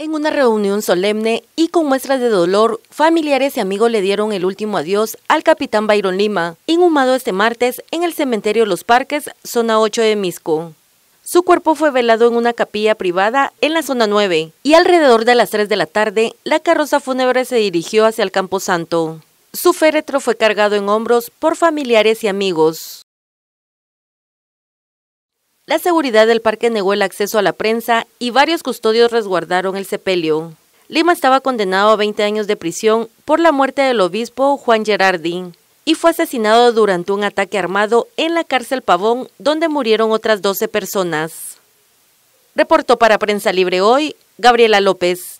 En una reunión solemne y con muestras de dolor, familiares y amigos le dieron el último adiós al capitán Byron Lima, inhumado este martes en el cementerio Los Parques, zona 8 de Misco. Su cuerpo fue velado en una capilla privada en la zona 9 y alrededor de las 3 de la tarde, la carroza fúnebre se dirigió hacia el Campo Santo. Su féretro fue cargado en hombros por familiares y amigos. La seguridad del parque negó el acceso a la prensa y varios custodios resguardaron el sepelio. Lima estaba condenado a 20 años de prisión por la muerte del obispo Juan Gerardín y fue asesinado durante un ataque armado en la cárcel Pavón, donde murieron otras 12 personas. Reportó para Prensa Libre hoy Gabriela López.